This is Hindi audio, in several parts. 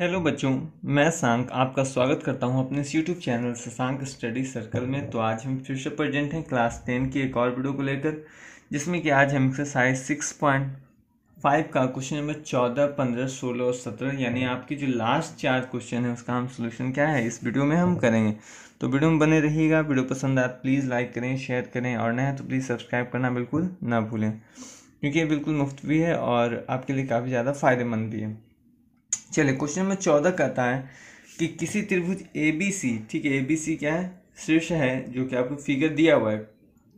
हेलो बच्चों मैं सांक आपका स्वागत करता हूं अपने इस यूट्यूब चैनल से सांक स्टडी सर्कल में तो आज हम फ्यूचर प्रेजेंट हैं क्लास टेन की एक और वीडियो को लेकर जिसमें कि आज हम एक्सरसाइज सिक्स पॉइंट फाइव का क्वेश्चन नंबर चौदह पंद्रह सोलह और सत्रह यानी आपकी जो लास्ट चार क्वेश्चन है उसका हम सोल्यूशन क्या है इस वीडियो में हम करेंगे तो वीडियो में बने रहिएगा वीडियो पसंद आए प्लीज़ तो लाइक करें शेयर करें और नए तो प्लीज़ सब्सक्राइब करना बिल्कुल ना भूलें क्योंकि ये बिल्कुल मुफ्त भी है और आपके लिए काफ़ी ज़्यादा फ़ायदेमंद भी है चलिए क्वेश्चन नंबर चौदह कहता है कि किसी त्रिभुज ए बी सी ठीक है ए बी सी क्या है शीर्ष है जो कि आपको फिगर दिया हुआ है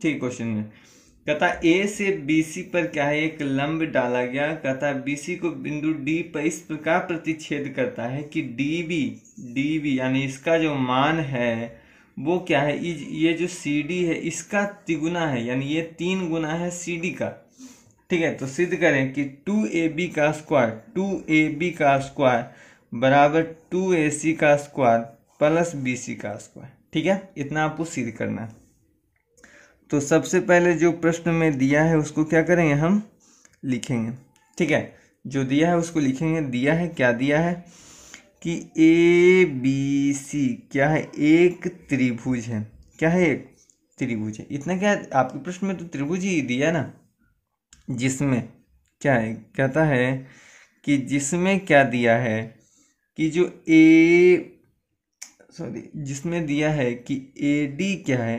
ठीक क्वेश्चन में कथा ए से बी सी पर क्या है एक लंब डाला गया कथा बी सी को बिंदु डी पर इस प्रकार प्रतिच्छेद करता है कि डी बी डी बी यानी इसका जो मान है वो क्या है ये जो सी डी है इसका तिगुना है यानी ये तीन गुना है सी डी का ठीक है तो सिद्ध करें कि टू ए बी का स्क्वायर टू ए बी का स्क्वायर बराबर टू ए सी का स्क्वायर प्लस बी सी का स्क्वायर ठीक है इतना आपको सिद्ध करना है तो सबसे पहले जो प्रश्न में दिया है उसको क्या करेंगे हम लिखेंगे ठीक है जो दिया है उसको लिखेंगे दिया है क्या दिया है कि ए बी सी क्या है एक त्रिभुज है क्या है एक त्रिभुज है इतना क्या है आपके प्रश्न में तो त्रिभुज ही दिया ना जिसमें क्या है कहता है कि जिसमें क्या दिया है कि जो ए सॉरी जिसमें दिया है कि ए डी क्या है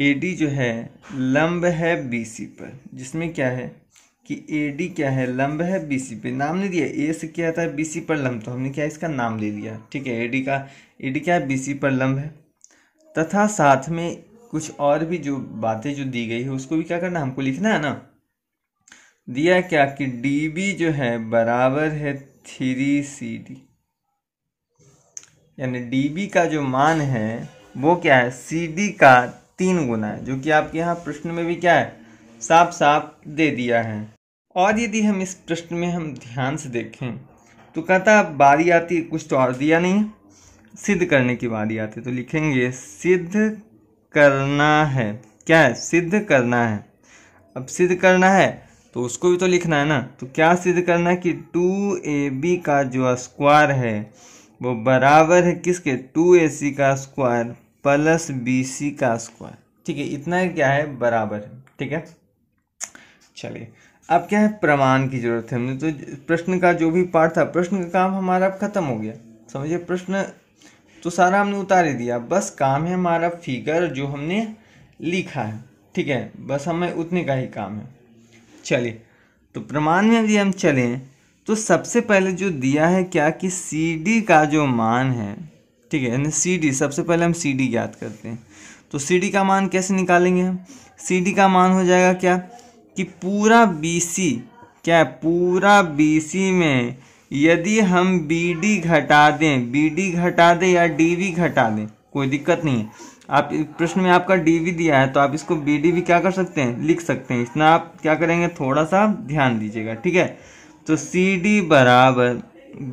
ए डी जो है लंब है बी सी पर जिसमें क्या है कि ए डी क्या है लंब है बी सी पर नाम नहीं दिया ए से क्या था बी सी पर लंब तो हमने क्या इसका नाम ले लिया ठीक है ए डी का ए डी क्या है बी सी पर लंब है तथा साथ में कुछ और भी जो बातें जो दी गई है उसको भी क्या करना हमको लिखना है ना दिया क्या कि डी बी जो है बराबर है थ्री सी डी यानी डी बी का जो मान है वो क्या है सी डी का तीन गुना है जो कि आपके यहाँ प्रश्न में भी क्या है साफ साफ दे दिया है और यदि हम इस प्रश्न में हम ध्यान से देखें तो कहता बारी आती कुछ तो और दिया नहीं सिद्ध करने की बारी आती तो लिखेंगे सिद्ध करना है क्या है सिद्ध करना है अब सिद्ध करना है तो उसको भी तो लिखना है ना तो क्या सिद्ध करना है कि टू ए बी का जो स्क्वायर है वो बराबर है किसके टू ए सी का स्क्वायर प्लस बी सी का स्क्वायर ठीक है इतना है क्या है बराबर है ठीक है चलिए अब क्या है प्रमाण की जरूरत है हमने तो प्रश्न का जो भी पार्ट था प्रश्न का काम हमारा अब खत्म हो गया समझिए प्रश्न तो सारा हमने उतार ही दिया बस काम है हमारा फिगर जो हमने लिखा है ठीक है बस हमें उतने का ही काम है चलिए तो प्रमाण में यदि हम चलें तो सबसे पहले जो दिया है क्या कि सी डी का जो मान है ठीक है यानी सी डी सबसे पहले हम सी डी ज्ञात करते हैं तो सी डी का मान कैसे निकालेंगे हम सी डी का मान हो जाएगा क्या कि पूरा बी सी क्या है पूरा बी सी में यदि हम बी डी घटा दें बी डी घटा दें या डी वी घटा दें कोई दिक्कत नहीं है आप प्रश्न में आपका डी वी दिया है तो आप इसको बी डी भी क्या कर सकते हैं लिख सकते हैं इतना आप क्या करेंगे थोड़ा सा ध्यान दीजिएगा ठीक है तो सी डी बराबर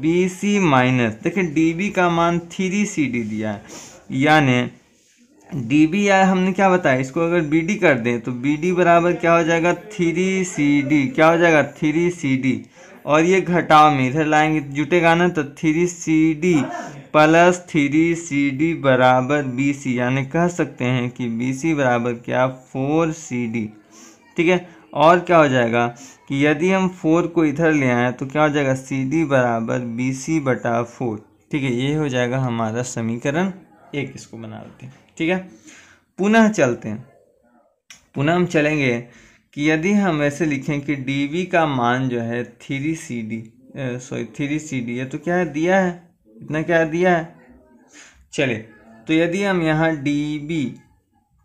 बी सी माइनस देखिए डी बी का मान थ्री सी डी दिया है यानी डी बी या हमने क्या बताया इसको अगर बी डी कर दें तो बी डी बराबर क्या हो जाएगा थ्री सी डी क्या हो जाएगा थ्री सी डी और ये घटाव में इधर लाएंगे तो जुटेगा ना तो three C D plus three C D बराबर बी सी यानी कह सकते हैं कि बी सी बराबर क्या फोर सी डी ठीक है और क्या हो जाएगा कि यदि हम फोर को इधर ले आए तो क्या हो जाएगा सी डी बराबर बी सी बटा फोर ठीक है ये हो जाएगा हमारा समीकरण एक इसको बना देते हैं ठीक है पुनः चलते हैं पुनः हम चलेंगे कि यदि हम ऐसे लिखें कि डी वी का मान जो है three C D sorry three C D है तो क्या है दिया है इतना क्या है दिया है चलिए तो यदि हम यहाँ डी बी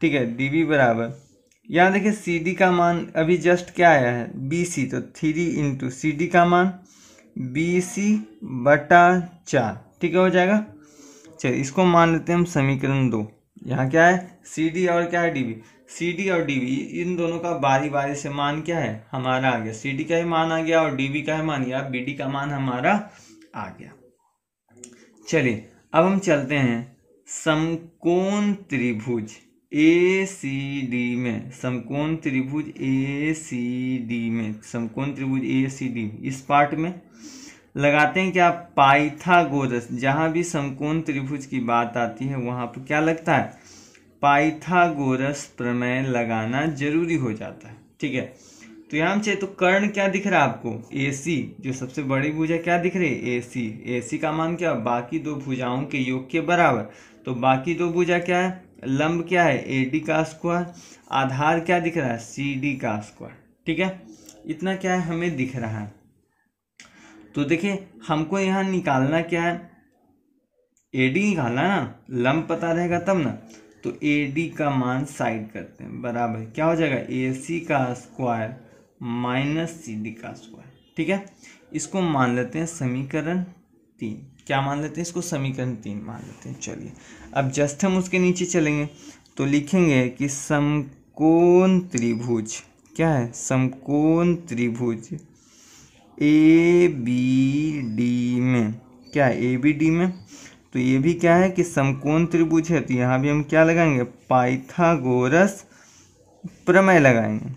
ठीक है डी बी बराबर यहाँ देखिए सी डी का मान अभी जस्ट क्या आया है बी सी तो थ्री इंटू सी डी का मान बी सी बटा चार ठीक है हो जाएगा चलिए इसको मान लेते हैं हम समीकरण दो यहाँ क्या है सी डी और क्या है डी बी सी डी और डी इन दोनों का बारी बारी से मान क्या है हमारा आ गया सी डी का ही मान आ गया और डी का ही मान गया बी डी का मान हमारा आ गया चलिए अब हम चलते हैं समकोण त्रिभुज ए सी डी में समकोण त्रिभुज ए सी डी में समकोण त्रिभुज ए सी डी इस पार्ट में लगाते हैं क्या पाइथागोरस जहां भी समकोण त्रिभुज की बात आती है वहां पर क्या लगता है पाइथागोरस प्रमेय लगाना जरूरी हो जाता है ठीक है तो यहाँ से तो कर्ण क्या दिख रहा है आपको ए सी जो सबसे बड़ी भुजा क्या दिख रही है ए सी ए सी का मान क्या बाकी दो भुजाओं के योग के बराबर तो बाकी दो भुजा क्या है लंब क्या है ए डी का स्क्वायर आधार क्या दिख रहा है सी डी का स्क्वायर ठीक है इतना क्या है हमें दिख रहा है तो देखिए हमको यहाँ निकालना क्या है ए डी निकालना ना लंब पता रहेगा तब ना तो ए डी का मान साइड करते हैं बराबर क्या हो जाएगा ए सी का स्क्वायर माइनस सी डी का स्क्वायर ठीक है इसको मान लेते हैं समीकरण तीन क्या मान लेते हैं इसको समीकरण तीन मान लेते हैं चलिए अब जस्ट हम उसके नीचे चलेंगे तो लिखेंगे कि समकोण त्रिभुज क्या है समकोण त्रिभुज ए बी डी में क्या है ए बी डी में तो ये भी क्या है कि समकोण त्रिभुज है तो यहाँ भी हम क्या लगाएंगे पाइथागोरस प्रमेय लगाएंगे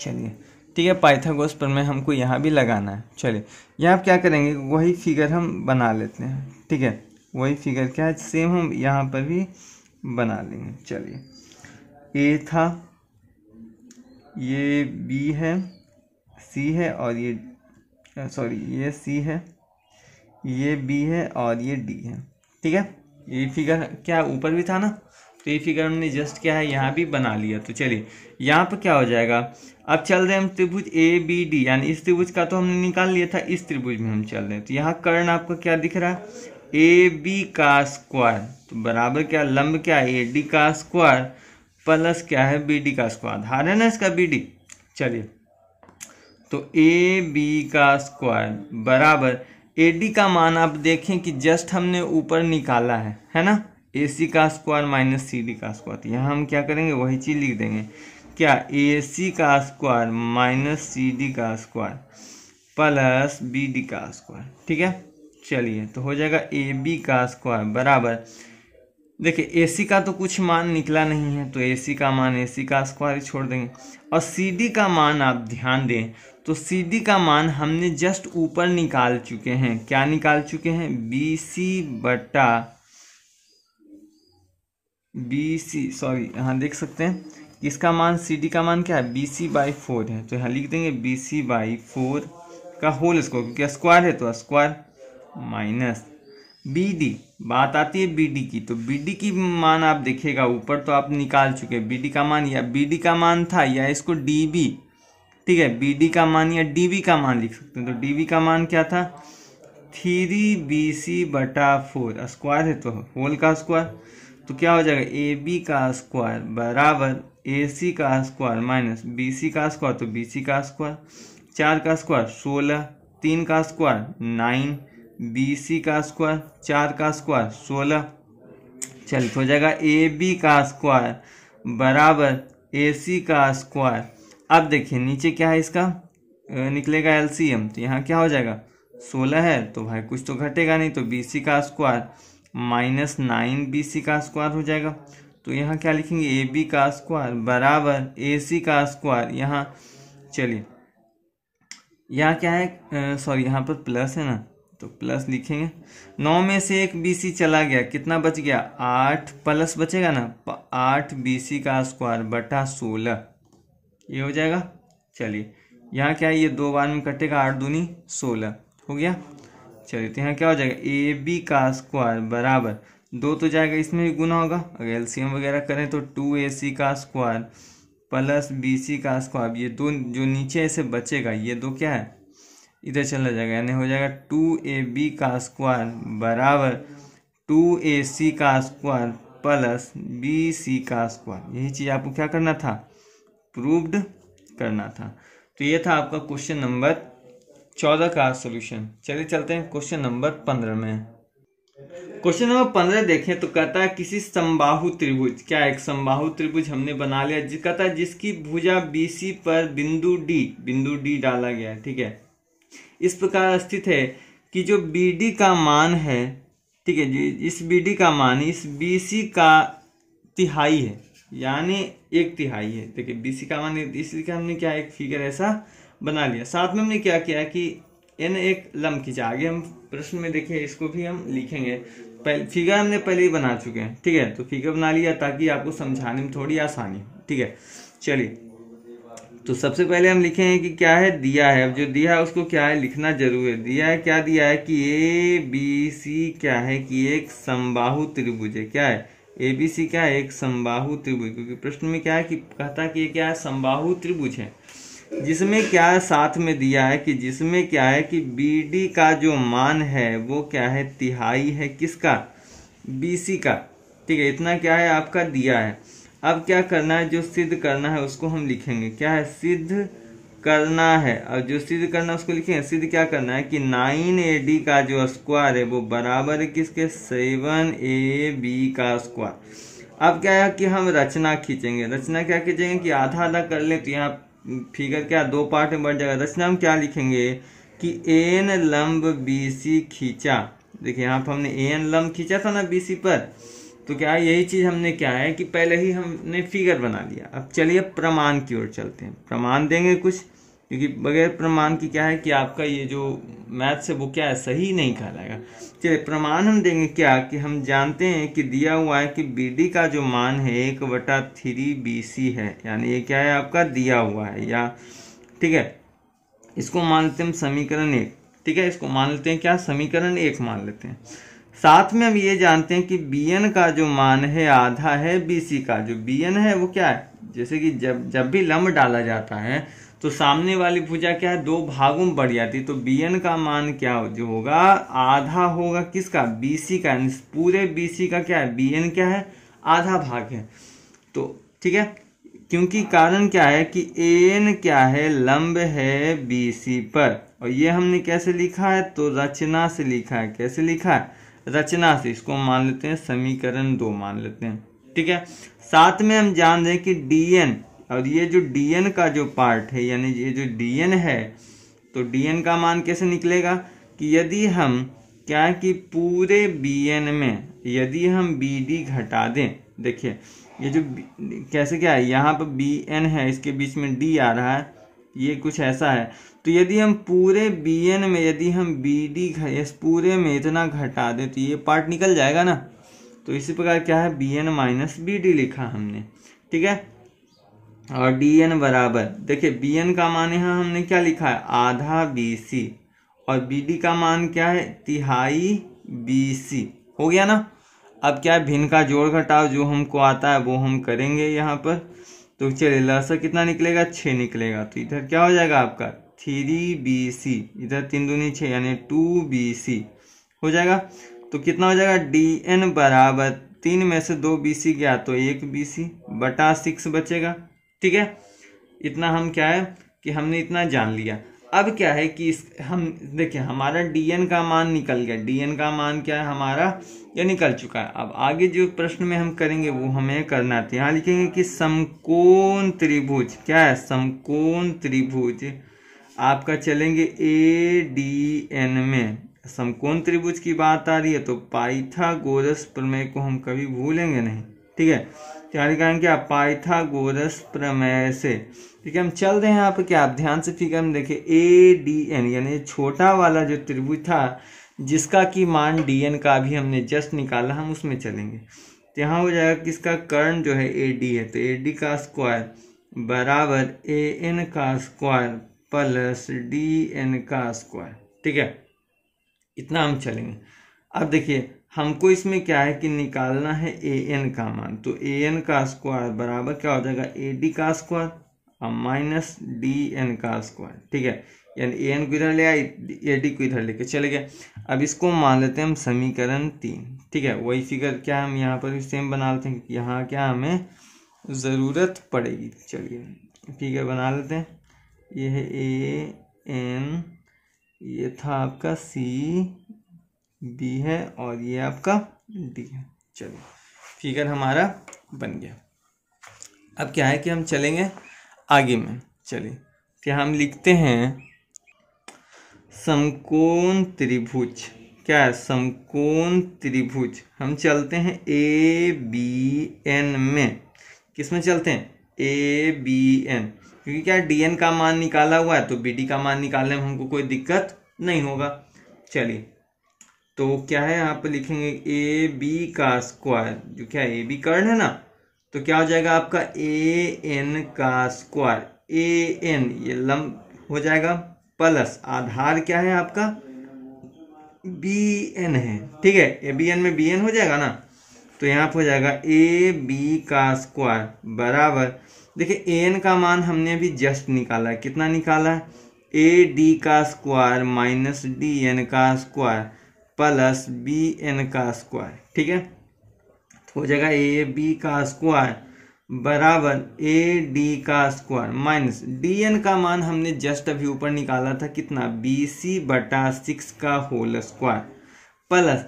चलिए ठीक है पाइथागोरस प्रमेय हमको यहाँ भी लगाना है चलिए यहाँ क्या करेंगे वही फिगर हम बना लेते हैं ठीक है वही फिगर क्या है सेम हम यहाँ पर भी बना लेंगे चलिए ए था ये बी है सी है और ये सॉरी ये सी है ये बी है और ये डी है ठीक है ये फिगर क्या ऊपर भी था ना तो ये फिगर हमने जस्ट क्या है यहाँ भी बना लिया तो चलिए यहाँ पर क्या हो जाएगा अब चल रहे हम त्रिभुज ए बी डी यानी इस त्रिभुज का तो हमने निकाल लिया था इस त्रिभुज में हम चल रहे हैं तो यहाँ कर्ण आपको क्या दिख रहा है ए बी का स्क्वायर तो बराबर क्या लंब क्या है ए डी का स्क्वायर प्लस क्या है बी डी का स्क्वायर हार है ना इसका बी डी चलिए तो ए बी का स्क्वायर बराबर ए डी का मान आप देखें कि जस्ट हमने ऊपर निकाला है है ना ए सी का स्क्वायर माइनस सी डी का स्क्वायर तो यहाँ हम क्या करेंगे वही चीज़ लिख देंगे क्या ए सी का स्क्वायर माइनस सी डी का स्क्वायर प्लस बी डी का स्क्वायर ठीक है चलिए तो हो जाएगा ए बी का स्क्वायर बराबर देखिए ए का तो कुछ मान निकला नहीं है तो ए का मान ए का स्क्वायर छोड़ देंगे और सी का मान आप ध्यान दें तो सी का मान हमने जस्ट ऊपर निकाल चुके हैं क्या निकाल चुके हैं बी सी बटा बी सी सॉरी यहाँ देख सकते हैं इसका मान सी डी का मान क्या है बी सी बाई फोर है तो यहाँ लिख देंगे बी सी बाई फोर का होल स्क्वायर क्योंकि स्क्वायर है तो स्क्वायर माइनस बीडी बात आती है बीडी की तो बीडी की मान आप देखेगा ऊपर तो आप निकाल चुके हैं बीडी का मान या बीडी का मान था या इसको डीबी ठीक है बीडी का मान या डीबी का मान लिख सकते हैं तो डीबी का मान क्या था थ्री बी सी बटा फोर स्क्वायर है तो होल का स्क्वायर तो क्या हो जाएगा ए बी का स्क्वायर बराबर ए सी का स्क्वायर माइनस बी सी का स्क्वायर तो बी सी का स्क्वायर चार का स्क्वायर सोलह तीन का स्क्वायर नाइन BC का स्क्वायर चार का स्क्वायर सोलह तो हो जाएगा ए बी का स्क्वायर बराबर ए सी का स्क्वायर अब देखिए नीचे क्या है इसका निकलेगा एम तो यहाँ क्या हो जाएगा सोलह है तो भाई कुछ तो घटेगा नहीं तो बी सी का square minus nine B C का स्क्वायर हो जाएगा तो यहाँ क्या लिखेंगे ए बी का स्क्वायर बराबर ए सी का स्क्वायर यहाँ चलिए यहाँ क्या है सॉरी यहाँ पर प्लस है ना तो प्लस लिखेंगे नौ में से एक बीसी चला गया कितना बच गया आठ प्लस बचेगा ना आठ बी का स्क्वायर बटा सोलह ये हो जाएगा चलिए यहाँ क्या है ये दो बार में कटेगा आठ दूनी सोलह हो गया चलिए तो यहाँ क्या हो जाएगा ए बी का स्क्वायर बराबर दो तो जाएगा इसमें भी गुना होगा अगर एल वगैरह करें तो टू ए सी का स्क्वायर प्लस बी सी का स्क्वायर ये दो जो नीचे ऐसे बचेगा ये दो क्या है इधर चला जाएगा यानी हो जाएगा टू ए बी का स्क्वायर बराबर टू ए सी का स्क्वायर प्लस बी सी का स्क्वायर यही चीज़ आपको क्या करना था प्रूव्ड करना था तो ये था आपका क्वेश्चन नंबर चौदह का सोल्यूशन चलिए चलते हैं क्वेश्चन नंबर पंद्रह में क्वेश्चन नंबर पंद्रह देखें तो कहता है किसी समबाहु त्रिभुज क्या एक समबाहु त्रिभुज हमने बना लिया कहता है जिसकी भुजा सी पर बिंदु डी बिंदु डी डाला गया ठीक है इस प्रकार स्थित है कि जो बी डी का मान है ठीक है जी इस बी डी का मान इस बी सी का तिहाई है यानी एक तिहाई है देखिए बी सी का मान इसी का हमने क्या एक फिगर ऐसा बना लिया साथ में हमने क्या किया कि एन एक लम खींचा आगे हम प्रश्न में देखें इसको भी हम लिखेंगे पहले फिगर हमने पहले ही बना चुके हैं ठीक है तो फिगर बना लिया ताकि आपको समझाने में थोड़ी आसानी ठीक है चलिए तो सबसे पहले हम लिखे हैं कि क्या है दिया है अब जो दिया है उसको क्या है लिखना जरूर है दिया है क्या दिया है कि ए बी सी क्या है कि एक संबाहु त्रिभुज है क्या है ए बी सी क्या है एक संबाहु त्रिभुज क्योंकि प्रश्न में क्या है कि कहता है कि ये क्या है संबाहु त्रिभुज है जिसमें क्या है साथ में दिया है कि जिसमें क्या है कि बी डी का जो मान है वो क्या है तिहाई है किसका बी सी का ठीक है इतना क्या है आपका दिया है अब क्या करना है जो सिद्ध करना है उसको हम लिखेंगे क्या है सिद्ध करना है और जो सिद्ध करना है उसको लिखेंगे सिद्ध क्या करना है कि नाइन ए डी का जो स्क्वायर है वो बराबर है किसके सेवन ए बी का स्क्वायर अब क्या है कि हम रचना खींचेंगे रचना क्या खींचेंगे कि आधा आधा कर ले तो यहाँ फिगर क्या दो पार्ट में बढ़ जाएगा रचना हम क्या लिखेंगे कि एन लंब बी सी खींचा देखिए यहाँ पर हमने एन लंब खींचा था ना बी सी पर तो क्या यही चीज़ हमने क्या है कि पहले ही हमने फिगर बना लिया अब चलिए प्रमाण की ओर चलते हैं प्रमाण देंगे कुछ क्योंकि बगैर प्रमाण की क्या है कि आपका ये जो मैथ से वो क्या है सही नहीं कहलाएगा चलिए प्रमाण हम देंगे क्या कि हम जानते हैं कि दिया हुआ है कि बी डी का जो मान है एक बटा थ्री बी सी है यानी ये क्या है आपका दिया हुआ है या ठीक है इसको मान लेते हैं हम समीकरण एक ठीक है इसको मान लेते हैं क्या समीकरण एक मान लेते हैं साथ में हम ये जानते हैं कि बी एन का जो मान है आधा है बी सी का जो बी एन है वो क्या है जैसे कि जब जब भी लम्ब डाला जाता है तो सामने वाली भुजा क्या है दो भागों में बढ़ जाती है तो बी एन का मान क्या जो होगा आधा होगा किसका बी सी का पूरे बी सी का क्या है बी एन क्या है आधा भाग है तो ठीक है क्योंकि कारण क्या है कि एन क्या है लंब है बीसी पर और ये हमने कैसे लिखा है तो रचना से लिखा है कैसे लिखा है रचना से इसको मान लेते हैं समीकरण दो मान लेते हैं ठीक है साथ में हम जान रहे कि डीएन और ये जो डीएन का जो पार्ट है यानी ये जो डीएन है तो डीएन का मान कैसे निकलेगा कि यदि हम क्या कि पूरे बीएन में यदि हम बी डी घटा दें देखिए ये जो कैसे क्या है यहाँ पर बी एन है इसके बीच में डी आ रहा है ये कुछ ऐसा है तो यदि हम पूरे बी एन में यदि हम बी डी इस पूरे में इतना घटा दें तो ये पार्ट निकल जाएगा ना तो इसी प्रकार क्या है B N minus B D लिखा हमने ठीक है और डी एन बराबर देखिए बी एन का मान यहाँ हमने क्या लिखा है आधा बी सी और बी डी का मान क्या है तिहाई बी सी हो गया ना अब क्या है भिन्न का जोड़ घटाव जो हमको आता है वो हम करेंगे यहाँ पर तो चलिए लसा कितना निकलेगा छः निकलेगा तो इधर क्या हो जाएगा आपका थ्री बी सी इधर तीन दूनी छः यानी टू बी सी हो जाएगा तो कितना हो जाएगा डी एन बराबर तीन में से दो बी सी गया तो एक बी सी बटा सिक्स बचेगा ठीक है इतना हम क्या है कि हमने इतना जान लिया अब क्या है कि इस हम देखिए हमारा डीएन का मान निकल गया डीएन का मान क्या है हमारा ये निकल चुका है अब आगे जो प्रश्न में हम करेंगे वो हमें करना था यहाँ लिखेंगे कि समकोण त्रिभुज क्या है समकोण त्रिभुज आपका चलेंगे ए डी एन में समकोण त्रिभुज की बात आ रही है तो पाइथागोरस प्रमेय को हम कभी भूलेंगे नहीं ठीक है क्या निकालेंगे आप पाइथागोरस प्रमेय से ठीक है हम चल रहे हैं यहाँ क्या आप ध्यान से फिगर में देखें ए डी एन यानी छोटा वाला जो त्रिभुज था जिसका कि मान डी एन का भी हमने जस्ट निकाला हम उसमें चलेंगे तो यहाँ हो जाएगा किसका कर्ण जो है ए डी है तो ए डी का स्क्वायर बराबर ए एन का स्क्वायर प्लस डी एन का स्क्वायर ठीक है इतना हम चलेंगे अब देखिए हमको इसमें क्या है कि निकालना है ए एन का मान तो ए एन का स्क्वायर बराबर क्या हो जाएगा ए डी का स्क्वायर और माइनस डी एन का स्क्वायर ठीक है यानी ए एन को इधर ले आए ए डी को इधर लेके चले गए अब इसको मान लेते हैं हम समीकरण तीन ठीक है वही फिगर क्या हम यहाँ पर भी सेम बना लेते हैं यहाँ क्या हमें ज़रूरत पड़ेगी चलिए फिगर बना लेते हैं यह है ए एन ये था आपका सी बी है और ये आपका डी है चलिए फिगर हमारा बन गया अब क्या है कि हम चलेंगे आगे में चलिए क्या हम लिखते हैं समकोण त्रिभुज क्या है समकोण त्रिभुज हम चलते हैं ए बी एन में किस में चलते हैं ए बी एन क्योंकि क्या डी एन का मान निकाला हुआ है तो बी डी का मान निकालने में हमको कोई दिक्कत नहीं होगा चलिए तो क्या है यहाँ पर लिखेंगे ए बी का स्क्वायर जो क्या ए बी कर्ण है ना तो क्या हो जाएगा आपका ए एन का स्क्वायर ए एन ये लंब हो जाएगा प्लस आधार क्या है आपका बी एन है ठीक है ए बी एन में बी एन हो जाएगा ना तो यहाँ पर हो जाएगा ए बी का स्क्वायर बराबर देखिए एन का मान हमने अभी जस्ट निकाला है कितना निकाला है ए डी का स्क्वायर माइनस डी एन का स्क्वायर प्लस बी एन का स्क्वायर ठीक है तो हो जाएगा ए बी का स्क्वायर बराबर ए डी का स्क्वायर माइनस डी एन का मान हमने जस्ट अभी ऊपर निकाला था कितना बी सी बटा सिक्स का whole square plus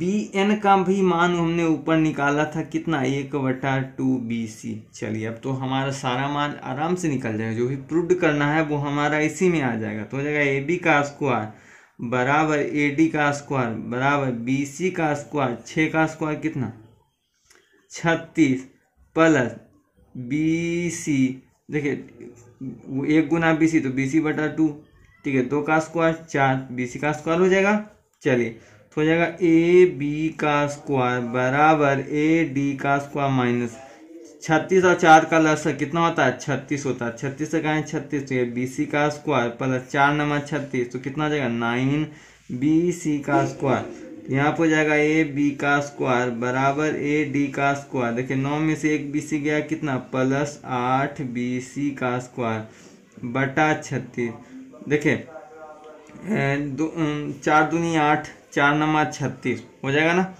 B N का भी मान हमने ऊपर निकाला था कितना एक बटा टू बी सी चलिए अब तो हमारा सारा मान आराम से निकल जाएगा जो भी प्रूड करना है वो हमारा इसी में आ जाएगा तो हो जाएगा ए बी का स्क्वायर बराबर ए डी का स्क्वायर बराबर बी सी का स्क्वायर छः का स्क्वायर कितना छत्तीस प्लस बी सी देखिए एक गुना बी सी तो बी सी बटा टू ठीक है दो का स्क्वायर चार बी सी का स्क्वायर हो जाएगा चलिए तो हो जाएगा ए बी का स्क्वायर बराबर ए डी का स्क्वायर माइनस छत्तीस और चार का लसक कितना होता है छत्तीस होता है छत्तीस से कहा छत्तीस तो ये बी सी का स्क्वायर प्लस चार नंबर छत्तीस तो कितना हो जाएगा नाइन बी सी का स्क्वायर यहाँ पर हो जाएगा ए बी का स्क्वायर बराबर ए डी का स्क्वायर देखिए नौ में से एक बी सी गया कितना प्लस आठ बी सी का स्क्वायर बटा छत्तीस देखिए दो चार दूनी आठ चार नंबर छत्तीस हो जाएगा ना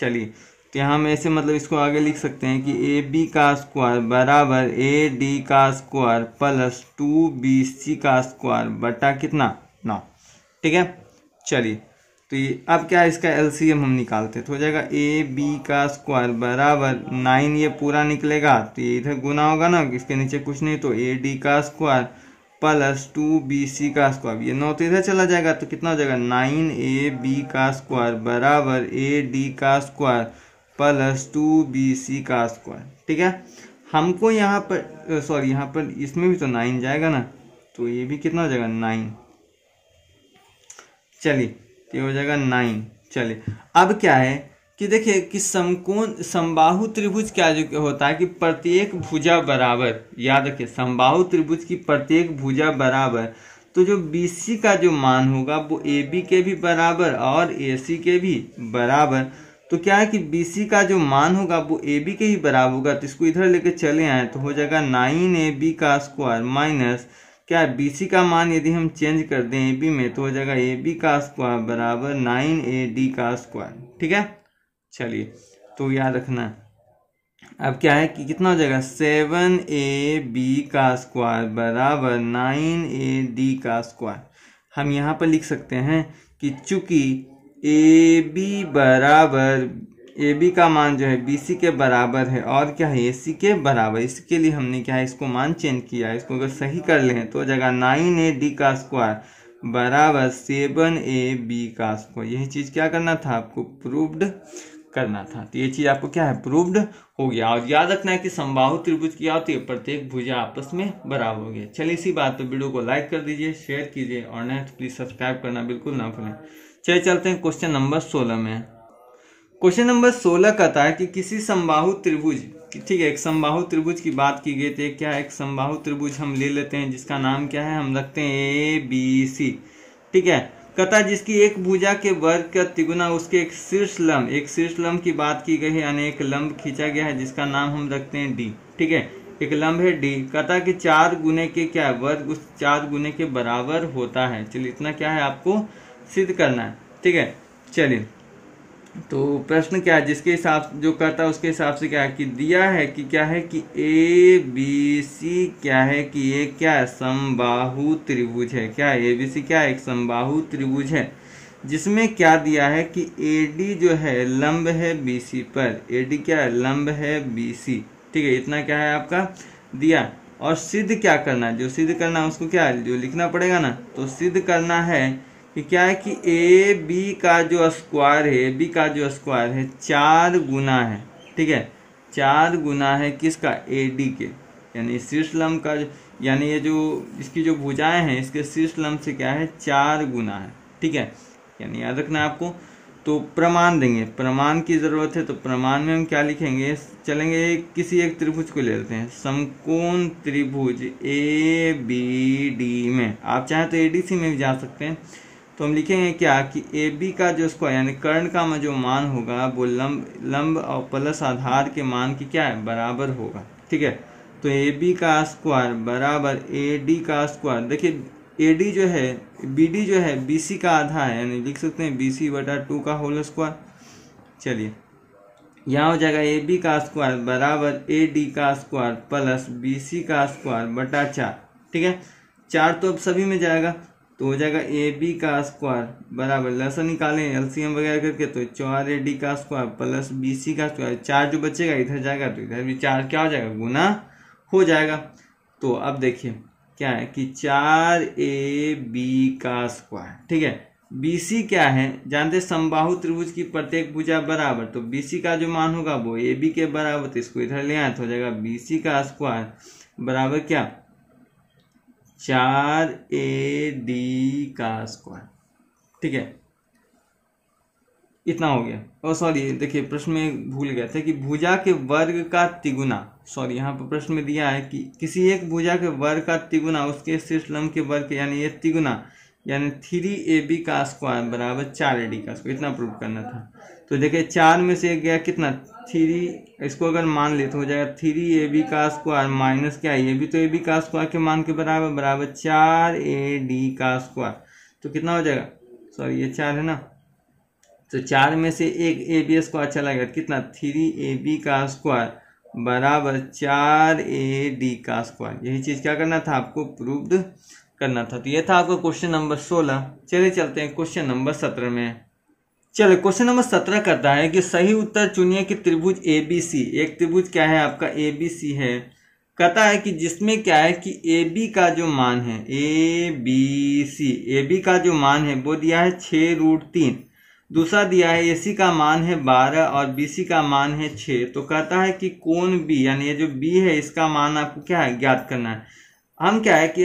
चलिए तो यहाँ हम ऐसे मतलब इसको आगे लिख सकते हैं कि ए बी का स्क्वायर बराबर ए डी का square plus two B C का स्क्वायर बटा कितना नौ ठीक है चलिए तो ये अब क्या इसका एलसीएम हम निकालते हैं तो हो जाएगा ए बी का स्क्वायर बराबर नाइन ये पूरा निकलेगा तो ये इधर गुना होगा ना इसके नीचे कुछ नहीं तो ए डी का square plus two B C का स्क्वायर ये नौ तो इधर चला जाएगा तो कितना हो जाएगा नाइन ए बी का स्क्वायर बराबर ए डी का square plus two B C का स्क्वायर ठीक है हमको यहाँ पर सॉरी यहाँ पर इसमें भी तो नाइन जाएगा ना तो ये भी कितना हो जाएगा नाइन चलिए ये हो जाएगा नाइन चलिए अब क्या है कि देखिए कि समकोण समबाहु त्रिभुज क्या जो होता है कि प्रत्येक भुजा बराबर याद रखिए समबाहु त्रिभुज की प्रत्येक भुजा बराबर तो जो BC का जो मान होगा वो बी के भी बराबर और सी के भी बराबर तो क्या है कि बी का जो मान होगा वो ए बी के ही बराबर होगा तो इसको इधर लेके चले आए तो हो जाएगा नाइन ए बी का स्क्वायर माइनस क्या बी सी का मान यदि हम चेंज कर दें ए बी में तो हो जाएगा ए बी का स्क्वायर बराबर नाइन ए डी का स्क्वायर ठीक है चलिए तो याद रखना अब क्या है कि कितना हो जाएगा सेवन ए बी का स्क्वायर बराबर नाइन ए डी का स्क्वायर हम यहाँ पर लिख सकते हैं कि चूंकि ए बी बराबर ए बी का मान जो है बी सी के बराबर है और क्या है ए सी के बराबर इसके लिए हमने क्या है इसको मान चेंज किया है इसको अगर सही कर लें तो जगह नाइन ए डी का स्क्वायर बराबर सेवन ए बी का स्क्वायर यही चीज़ क्या करना था आपको प्रूव्ड करना था तो ये चीज़ आपको क्या है प्रूव्ड हो गया और याद रखना है कि समबाहु त्रिभुज क्या होती है प्रत्येक भुजा आपस में बराबर हो गया चलिए इसी बात पर वीडियो को लाइक कर दीजिए शेयर कीजिए और नेक्स्ट प्लीज़ सब्सक्राइब करना बिल्कुल ना भूलें चलिए चलते हैं क्वेश्चन नंबर सोलह में क्वेश्चन नंबर सोलह कहता है कि किसी संबाहु त्रिभुज ठीक है एक संबाहु त्रिभुज की बात की गई थी तो क्या एक संबाहु त्रिभुज हम ले लेते हैं जिसका नाम क्या है हम रखते हैं ए बी सी ठीक है कथा जिसकी एक भुजा के वर्ग का तिगुना उसके एक शीर्ष लम्ब एक शीर्ष लम्ब की बात की गई है यानी एक लम्ब खींचा गया है जिसका नाम हम रखते हैं डी ठीक है एक लम्ब है डी कथा के चार गुने के क्या वर्ग उस चार गुने के बराबर होता है चलिए इतना क्या है आपको सिद्ध करना है ठीक है चलिए तो प्रश्न क्या है जिसके हिसाब जो करता है उसके हिसाब से क्या है कि दिया है कि क्या है कि ए बी सी क्या है कि ये क्या है समबाहु त्रिभुज है क्या ए बी सी क्या है एक समबाहु त्रिभुज है जिसमें क्या दिया है कि ए डी जो है लंब है बी सी पर ए डी क्या है लंब है बी सी ठीक है इतना क्या है आपका दिया और सिद्ध क्या करना है जो सिद्ध करना है उसको क्या है जो लिखना पड़ेगा ना तो सिद्ध करना है कि क्या है कि ए बी का जो स्क्वायर है ए बी का जो स्क्वायर है चार गुना है ठीक है चार गुना है किसका ए डी के यानी शीर्ष लम्ब का यानी ये जो इसकी जो भुजाएं हैं इसके शीर्ष लम्ब से क्या है चार गुना है ठीक है यानी याद रखना आपको तो प्रमाण देंगे प्रमाण की ज़रूरत है तो प्रमाण में हम क्या लिखेंगे चलेंगे किसी एक त्रिभुज को ले लेते हैं समकोण त्रिभुज ए बी डी में आप चाहें तो ए डी सी में भी जा सकते हैं तो हम लिखेंगे क्या कि ए बी का जो स्क्वायर यानी कर्ण का जो मान होगा वो लंब लंब और प्लस आधार के मान की क्या है बराबर होगा ठीक है तो ए बी का स्क्वायर बराबर ए डी का स्क्वायर देखिए ए डी जो है बी डी जो है बी सी का आधा है यानी लिख सकते हैं बी सी बटा टू का होल स्क्वायर चलिए यहाँ हो जाएगा ए बी का स्क्वायर बराबर ए डी का स्क्वायर प्लस बी सी का स्क्वायर बटा चार ठीक है चार तो अब सभी में जाएगा तो हो जाएगा ए बी का स्क्वायर बराबर लसन निकालें एलसीएम वगैरह करके तो चार ए डी का स्क्वायर प्लस बी सी का स्क्वायर चार जो बचेगा इधर जाएगा तो इधर भी चार क्या हो जाएगा गुना हो जाएगा तो अब देखिए क्या है कि चार ए बी का स्क्वायर ठीक है बी सी क्या है जानते समबाहु त्रिभुज की प्रत्येक भुजा बराबर तो बी सी का जो मान होगा वो ए बी के बराबर तो इसको इधर ले आए तो हो जाएगा बी सी का स्क्वायर बराबर क्या चार ए डी का स्क्वायर ठीक है इतना हो गया और सॉरी देखिए प्रश्न में भूल गया था कि भुजा के वर्ग का तिगुना सॉरी यहाँ पर प्रश्न में दिया है कि किसी एक भुजा के वर्ग का तिगुना उसके शीर्ष लंब के वर्ग यानी ये तिगुना यानी थ्री ए बी का स्क्वायर बराबर चार ए डी का स्क्वायर इतना प्रूव करना था तो देखिए चार में से एक गया कितना थ्री इसको अगर मान ले तो हो जाएगा थ्री ए बी का स्क्वायर माइनस क्या ये भी तो ए बी का स्क्वायर के मान के बराबर बराबर चार ए डी का स्क्वायर तो कितना हो जाएगा सॉरी ये चार है ना तो चार में से एक ए बी स्क्वायर चला गया कितना थ्री ए बी का स्क्वायर बराबर चार ए डी का स्क्वायर यही चीज़ क्या करना था आपको प्रूव्ड करना था तो ये था आपका क्वेश्चन नंबर सोलह चलिए चलते हैं क्वेश्चन नंबर सत्रह में चलो क्वेश्चन नंबर सत्रह कहता है कि सही उत्तर चुनिए कि त्रिभुज ए बी सी एक त्रिभुज क्या है आपका ए बी सी है कहता है कि जिसमें क्या है कि ए बी का जो मान है A B C A B का जो मान है वो दिया है छः रूट तीन दूसरा दिया है ए सी का मान है बारह और बी सी का मान है छः तो कहता है कि कौन बी यानी ये जो बी है इसका मान आपको क्या है ज्ञात करना है हम क्या है कि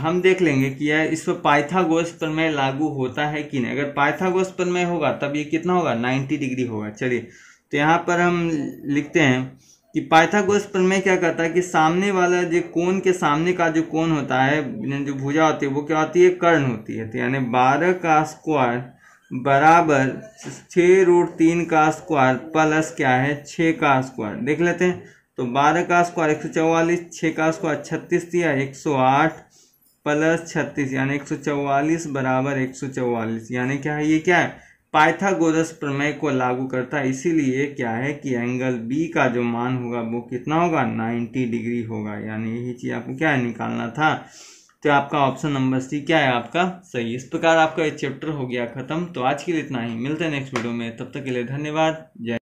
हम देख लेंगे कि यह इस पर पाइथागोरस प्रमेय लागू होता है कि नहीं अगर पाइथागोरस प्रमेय होगा तब ये कितना होगा 90 डिग्री होगा चलिए तो यहाँ पर हम लिखते हैं कि पाइथागोरस प्रमेय क्या कहता है कि सामने वाला जो कोण के सामने का जो कोण होता है जो भुजा होती है वो क्या होती है कर्ण होती है तो यानी बारह का स्क्वायर बराबर छः रूट तीन का स्क्वायर प्लस क्या है छः का स्क्वायर देख लेते हैं तो बारह का स्क्वायर एक सौ चौवालीस छः का स्क्वायर छत्तीस दिया एक सौ आठ प्लस छत्तीस यानी एक सौ चौवालीस बराबर एक सौ चौवालीस यानी क्या है ये क्या है पाइथागोरस प्रमेय को लागू करता है इसीलिए क्या है कि एंगल बी का जो मान होगा वो कितना होगा 90 डिग्री होगा यानी यही चीज़ आपको क्या है निकालना था तो आपका ऑप्शन नंबर सी क्या है आपका सही इस प्रकार आपका ये चैप्टर हो गया खत्म तो आज के लिए इतना ही मिलते हैं नेक्स्ट वीडियो में तब तक के लिए धन्यवाद जय